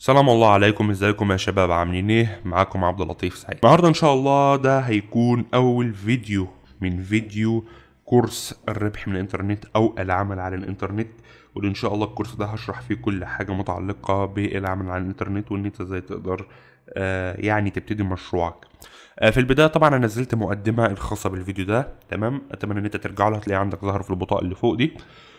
سلام الله عليكم ازيكم يا شباب عاملين ايه معاكم عبد اللطيف سعيد النهارده ان شاء الله ده هيكون اول فيديو من فيديو كورس الربح من الانترنت او العمل على الانترنت وان شاء الله الكورس ده هشرح فيه كل حاجه متعلقه بالعمل على الانترنت وان انت ازاي تقدر آه يعني تبتدي مشروعك آه في البدايه طبعا انا نزلت مقدمه الخاصه بالفيديو ده تمام اتمنى ان انت ترجع له هتلاقيها عندك ظهر في البطاقه اللي فوق دي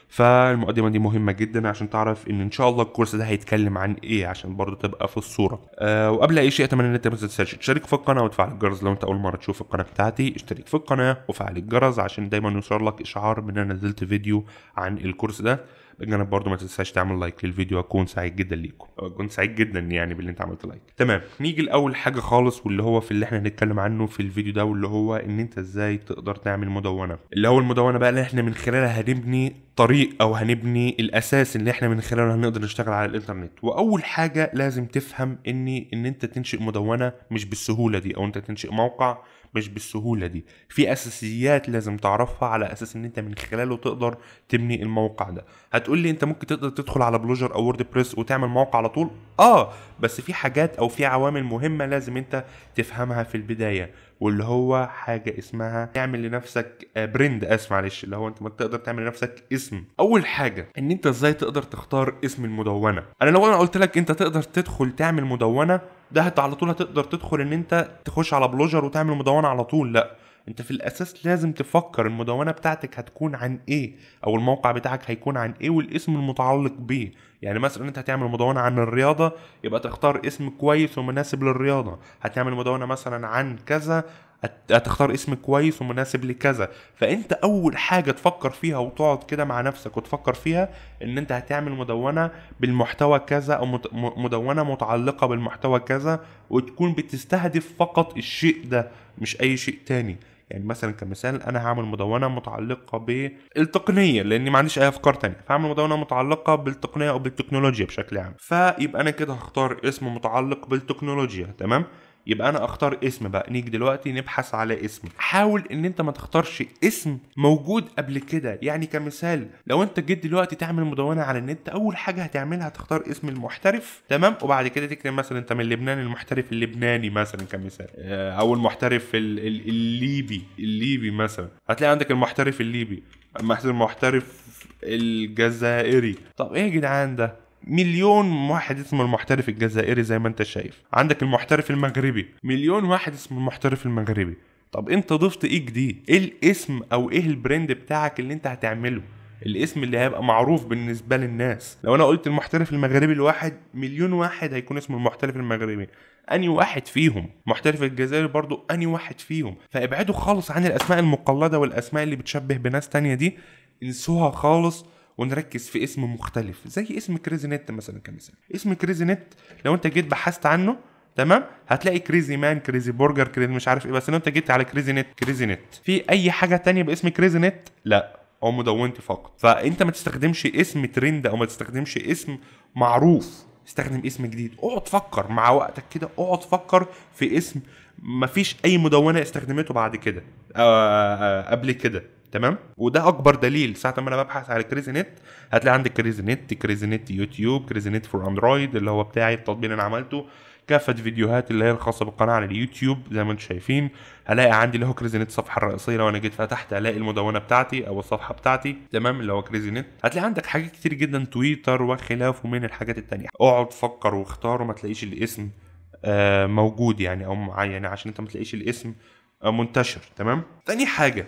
فالمقدمه دي مهمه جدا عشان تعرف ان ان شاء الله الكورس ده هيتكلم عن ايه عشان برضه تبقى في الصوره أه وقبل اي شيء اتمنى ان انت ما تنساش تشترك في القناه وتفعل الجرس لو انت اول مره تشوف القناه بتاعتي اشترك في القناه وفعل الجرس عشان دايما يوصل لك اشعار من انا نزلت فيديو عن الكورس ده بجانب برضه ما تنساش تعمل لايك للفيديو اكون سعيد جدا ليكم اكون سعيد جدا يعني باللي انت عملت لايك تمام نيجي لاول حاجه خالص واللي هو في اللي احنا هنتكلم عنه في الفيديو ده واللي هو ان انت ازاي تقدر تعمل مدونه اللي هو المدونه بقى اللي احنا من خلالها هنبني الطريق او هنبني الاساس اللي احنا من خلاله هنقدر نشتغل على الانترنت واول حاجه لازم تفهم ان ان انت تنشئ مدونه مش بالسهوله دي او انت تنشئ موقع مش بالسهوله دي في اساسيات لازم تعرفها على اساس ان انت من خلاله تقدر تبني الموقع ده هتقول لي انت ممكن تقدر تدخل على بلوجر او ووردبريس وتعمل موقع على طول اه بس في حاجات او في عوامل مهمه لازم انت تفهمها في البدايه واللي هو حاجه اسمها تعمل لنفسك برند آه، اسم معلش اللي هو انت ما تقدر تعمل لنفسك اسم اول حاجه ان انت ازاي تقدر تختار اسم المدونه انا لو انا قلت لك انت تقدر تدخل تعمل مدونه ده على طول هتقدر تدخل ان انت تخش على بلوجر وتعمل مدونه على طول لا انت في الاساس لازم تفكر المدونه بتاعتك هتكون عن ايه او الموقع بتاعك هيكون عن ايه والاسم المتعلق بيه يعني مثلا انت هتعمل مدونه عن الرياضه يبقى تختار اسم كويس ومناسب للرياضه هتعمل مدونه مثلا عن كذا هتختار اسم كويس ومناسب لكذا فانت اول حاجه تفكر فيها وتقعد كده مع نفسك وتفكر فيها ان انت هتعمل مدونه بالمحتوى كذا او مدونه متعلقه بالمحتوى كذا وتكون بتستهدف فقط الشيء ده مش اي شيء تاني يعني مثلا كمثال انا هعمل مدونه متعلقه بالتقنيه لاني ما عنديش اي افكار تانية فهعمل مدونه متعلقه بالتقنيه او بالتكنولوجيا بشكل عام فيبقى انا كده هختار اسم متعلق بالتكنولوجيا تمام يبقى انا اختار اسم بقى نيجي دلوقتي نبحث على اسم حاول ان انت ما تختارش اسم موجود قبل كده يعني كمثال لو انت جيت دلوقتي تعمل مدونه على النت اول حاجه هتعملها هتختار اسم المحترف تمام وبعد كده تكتب مثلا انت من لبنان المحترف اللبناني مثلا كمثال آه، او المحترف الليبي الليبي مثلا هتلاقي عندك المحترف الليبي المحترف الجزائري طب ايه يا جدعان ده مليون واحد اسمه المحترف الجزائري زي ما انت شايف عندك المحترف المغربي مليون واحد اسمه المحترف المغربي طب انت ضفت ايه جديد ايه الاسم او ايه البراند بتاعك اللي انت هتعمله الاسم اللي هيبقى معروف بالنسبه للناس لو انا قلت المحترف المغربي الواحد مليون واحد هيكون اسمه المحترف المغربي اني واحد فيهم محترف الجزائر برضو اني واحد فيهم فابعدوا خالص عن الاسماء المقلده والاسماء اللي بتشبه بناس تانية دي انسوها خالص ونركز في اسم مختلف زي اسم كريزي نت مثلا كمثال اسم كريزي نت لو انت جيت بحثت عنه تمام هتلاقي كريزي مان كريزي برجر كريزي مش عارف ايه بس لو انت جيت على كريزي نت كريزي نت في اي حاجه تانية باسم كريزي نت لا او مدونتي فقط فانت ما تستخدمش اسم ترند او ما تستخدمش اسم معروف استخدم اسم جديد اقعد فكر مع وقتك كده اقعد فكر في اسم مفيش اي مدونه استخدمته بعد كده آه، آه، آه، قبل كده تمام وده اكبر دليل ساعه ما انا ببحث على كريزي نت هتلاقي عندك كريزي نت كريزي نت يوتيوب كريزي نت فور اندرويد اللي هو بتاعي التطبيق اللي انا عملته كافه فيديوهات اللي هي الخاصه بالقناه على اليوتيوب زي ما انتم شايفين هلاقي عندي اللي هو كريزي نت الصفحه الرئيسيه لو انا جيت فتحت هلاقي المدونه بتاعتي او الصفحه بتاعتي تمام اللي هو كريزي نت هتلاقي عندك حاجات كتير جدا تويتر وخلافه من الحاجات التانية اقعد فكر واختار وما تلاقيش الاسم آه، موجود يعني او يعني عشان انت ما تلاقيش الاسم آه، منتشر تمام تاني حاجه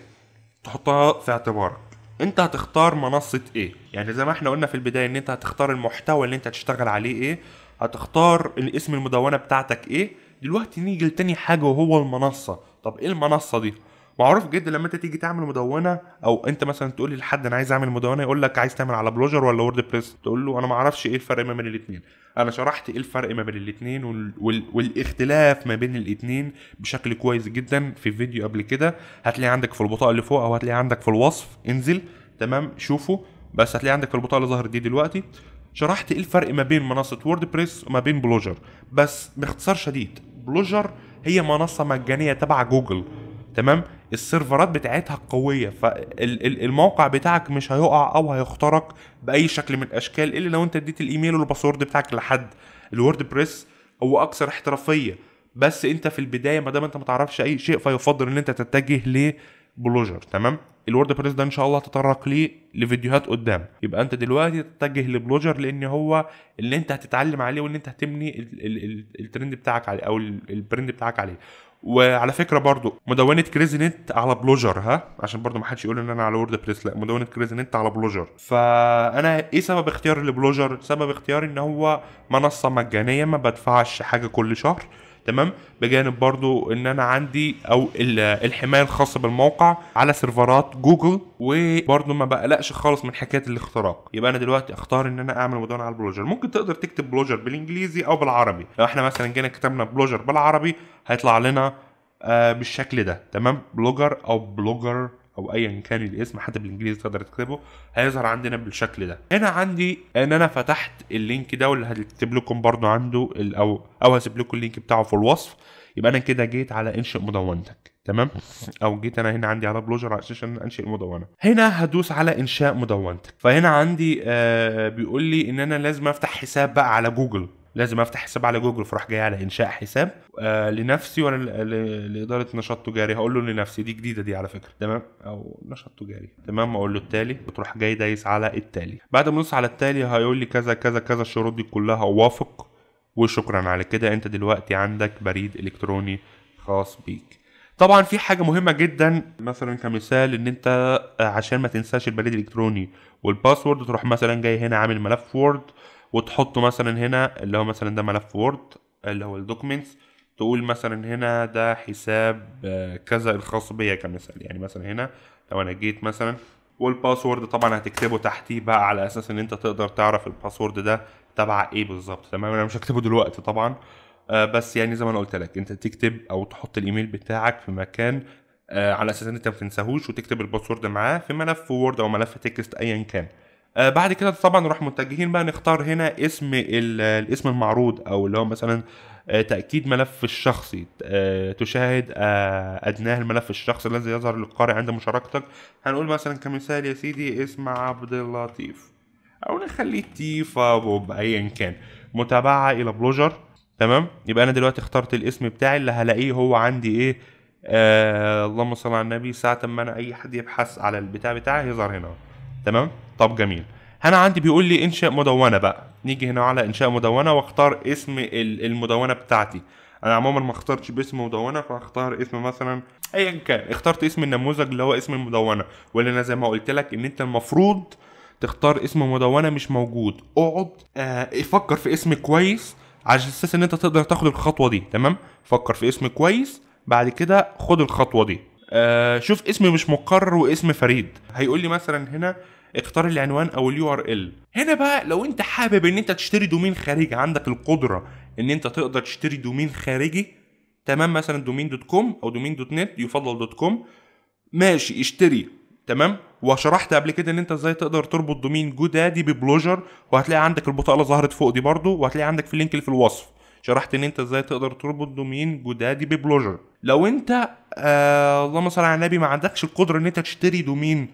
تحطها في اعتبارك انت هتختار منصة ايه يعني زي ما احنا قلنا في البداية ان انت هتختار المحتوى اللي انت هتشتغل عليه ايه هتختار الاسم المدونة بتاعتك ايه دلوقتي نيجي لتاني حاجة وهو المنصة طب ايه المنصة دي معروف جدا لما انت تيجي تعمل مدونه او انت مثلا تقول لحد انا عايز اعمل مدونه يقول لك عايز تعمل على بلوجر ولا وورد بريس تقول له انا ما اعرفش ايه الفرق ما بين الاثنين انا شرحت ايه الفرق ما بين الاثنين وال... والاختلاف ما بين الاثنين بشكل كويس جدا في فيديو قبل كده هتلاقيه عندك في البطاقه اللي فوق او هتلاقيه عندك في الوصف انزل تمام شوفه بس هتلاقي عندك في البطاقه اللي ظهرت دي دلوقتي شرحت ايه الفرق ما بين منصه ووردبريس وما بين بلوجر بس باختصار شديد بلوجر هي منصه مجانيه تبع جوجل تمام السيرفرات بتاعتها قويه فالموقع بتاعك مش هيقع او هيخترق باي شكل من الاشكال الا لو انت اديت الايميل والباسورد بتاعك لحد الووردبريس هو اكثر احترافيه بس انت في البدايه ما دام انت ما تعرفش اي شيء فيفضل ان انت تتجه لبلوجر تمام الووردبريس ده ان شاء الله هتطرق ليه لفيديوهات قدام يبقى انت دلوقتي تتجه لبلوجر لان هو اللي انت هتتعلم عليه واللي انت هتبني الترند بتاعك عليه او البرند بتاعك عليه وعلى فكره برضو مدونه كريزي نت على بلوجر ها عشان برضو ما حدش يقول ان انا على وورد بريس لا مدونه كريزي نت على بلوجر فانا ايه سبب اختياري لبلوجر سبب اختياري ان هو منصه مجانيه ما بدفعش حاجه كل شهر تمام بجانب برضو ان انا عندي او الحمايه الخاصه بالموقع على سيرفرات جوجل وبرضو ما بقلقش خالص من حكايه الاختراق يبقى انا دلوقتي اختار ان انا اعمل مدونه على البلوجر ممكن تقدر تكتب بلوجر بالانجليزي او بالعربي لو احنا مثلا جينا كتبنا بلوجر بالعربي هيطلع لنا آه، بالشكل ده تمام بلوجر او بلوجر او ايا كان الاسم حتى بالانجليزي تقدر تكتبه هيظهر عندنا بالشكل ده هنا عندي ان انا فتحت اللينك ده واللي هكتب لكم برده عنده او او هسيب لكم اللينك بتاعه في الوصف يبقى انا كده جيت على انشئ مدونتك تمام او جيت انا هنا عندي على بلوجر عشان انشئ مدونه هنا هدوس على انشاء مدونتك فهنا عندي آه بيقول لي ان انا لازم افتح حساب بقى على جوجل لازم افتح حساب على جوجل فراح جاي على انشاء حساب آه لنفسي وانا لاداره نشاط تجاري هقول له لنفسي دي جديده دي على فكره تمام او نشاط تجاري تمام اقول له التالي وتروح جاي دايس على التالي بعد ما نص على التالي هيقول لي كذا كذا كذا الشروط دي كلها وافق وشكرا على كده انت دلوقتي عندك بريد الكتروني خاص بيك طبعا في حاجه مهمه جدا مثلا كمثال ان انت آه، عشان ما تنساش البريد الالكتروني والباسورد تروح مثلا جاي هنا عامل ملف وورد وتحطه مثلا هنا اللي هو مثلا ده ملف وورد اللي هو الدوكمنتس تقول مثلا هنا ده حساب آه، كذا الخاص بيا كمثال يعني مثلا هنا لو انا جيت مثلا والباسورد طبعا هتكتبه تحتيه بقى على اساس ان انت تقدر تعرف الباسورد ده تبع ايه بالظبط تمام انا مش هكتبه دلوقتي طبعا آه بس يعني زي ما انا قلت لك انت تكتب او تحط الايميل بتاعك في مكان آه على اساس ان انت ما تنساهوش وتكتب الباسورد معاه في ملف وورد او ملف تكست ايا كان آه، بعد كده طبعا نروح متجهين بقى نختار هنا اسم الاسم المعروض او اللي هو مثلا آه، تاكيد ملف الشخصي آه، تشاهد ادناه الملف الشخصي الذي يظهر للقارئ عند مشاركتك هنقول مثلا كمثال يا سيدي اسم عبد اللطيف او نخليه تيفا بوب ايا كان متابعه الى بلوجر تمام يبقى انا دلوقتي اخترت الاسم بتاعي اللي هلاقيه هو عندي ايه اللهم صل على النبي ساعه ما انا اي حد يبحث على البتاع بتاعي يظهر هنا تمام طب جميل هنا عندي بيقول لي انشاء مدونه بقى نيجي هنا على انشاء مدونه واختار اسم المدونه بتاعتي انا عموما ما اخترتش باسم مدونه فاختار اسم مثلا ايا كان اخترت اسم النموذج اللي هو اسم المدونه واللي انا زي ما قلت لك ان انت المفروض تختار اسم مدونه مش موجود اقعد آه فكر في اسم كويس على اساس ان انت تقدر تاخد الخطوه دي تمام فكر في اسم كويس بعد كده خد الخطوه دي آه شوف اسم مش مقرر واسم فريد هيقول لي مثلا هنا اختار العنوان او اليو ار ال هنا بقى لو انت حابب ان انت تشتري دومين خارجي عندك القدره ان انت تقدر تشتري دومين خارجي تمام مثلا دومين دوت كوم او دومين دوت نت يفضل دوت كوم ماشي اشتري تمام وشرحت قبل كده ان انت ازاي تقدر تربط دومين جودادي ببلوجر وهتلاقي عندك البطاقه اللي ظهرت فوق دي برده وهتلاقي عندك في اللينك اللي في الوصف شرحت ان انت ازاي تقدر تربط دومين جودادي ببلوجر لو انت آه اللهم صل على النبي ما عندكش القدره ان انت تشتري دومين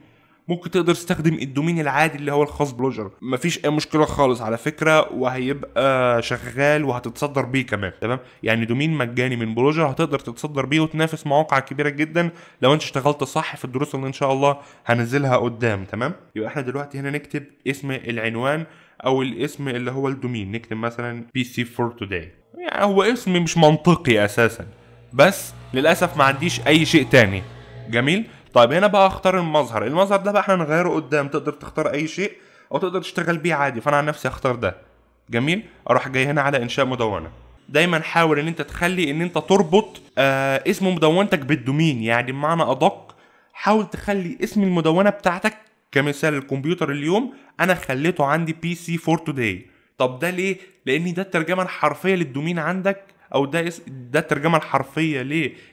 ممكن تقدر تستخدم الدومين العادي اللي هو الخاص بلوجر مفيش اي مشكله خالص على فكره وهيبقى شغال وهتتصدر بيه كمان تمام يعني دومين مجاني من بلوجر هتقدر تتصدر بيه وتنافس مواقع كبيره جدا لو انت اشتغلت صح في الدروس اللي ان شاء الله هنزلها قدام تمام يبقى احنا دلوقتي هنا نكتب اسم العنوان او الاسم اللي هو الدومين نكتب مثلا بي سي فور توداي يعني هو اسم مش منطقي اساسا بس للاسف ما عنديش اي شيء تاني جميل طيب هنا بقى اختار المظهر المظهر ده بقى احنا نغيره قدام تقدر تختار اي شيء او تقدر تشتغل بيه عادي فانا عن نفسي اختار ده جميل اروح جاي هنا على انشاء مدونه دايما حاول ان انت تخلي ان انت تربط آه اسم مدونتك بالدومين يعني بمعنى ادق حاول تخلي اسم المدونه بتاعتك كمثال الكمبيوتر اليوم انا خليته عندي بي سي فور توداي طب ده ليه لان ده الترجمه الحرفيه للدومين عندك او ده اس... ده الترجمه الحرفيه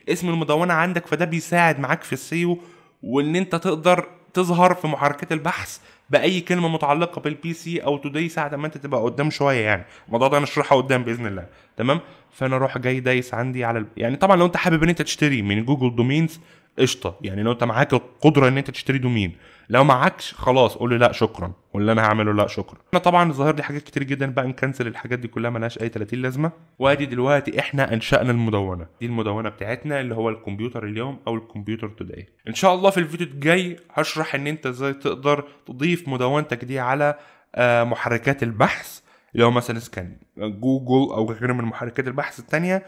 لاسم المدونه عندك فده بيساعد معاك في السيو وان انت تقدر تظهر في محركات البحث باي كلمه متعلقه بالبي سي او توداي ساعه ما انت تبقى قدام شويه يعني الموضوع ده هنشرحه قدام باذن الله تمام فانا اروح جاي دايس عندي على ال... يعني طبعا لو انت حابب ان انت تشتري من جوجل دومينز قشطه يعني لو انت معاك القدره ان انت تشتري دومين لو معكش خلاص قول لي لا شكرا واللي انا هعمله لا شكرا احنا طبعا الظاهر لي حاجات كتير جدا بقى نكنسل الحاجات دي كلها ملهاش اي 30 لازمه وادي دلوقتي احنا انشانا المدونه دي المدونه بتاعتنا اللي هو الكمبيوتر اليوم او الكمبيوتر توداي ان شاء الله في الفيديو الجاي هشرح ان انت ازاي تقدر تضيف مدونتك دي على آه، محركات البحث اللي هو مثلا سكان جوجل او غيره من محركات البحث الثانيه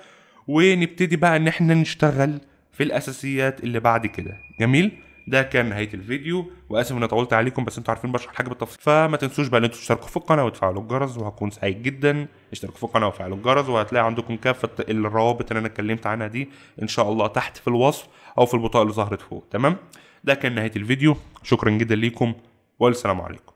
ونبتدي بقى ان احنا نشتغل في الاساسيات اللي بعد كده جميل ده كان نهايه الفيديو واسف اني طولت عليكم بس انتوا عارفين بشرح الحاجه بالتفصيل فما تنسوش بقى ان انتوا تشتركوا في القناه وتفعلوا الجرس وهكون سعيد جدا اشتركوا في القناه وفعلوا الجرس وهتلاقي عندكم كافه الروابط اللي انا اتكلمت عنها دي ان شاء الله تحت في الوصف او في البطاقه اللي ظهرت فوق تمام ده كان نهايه الفيديو شكرا جدا ليكم والسلام عليكم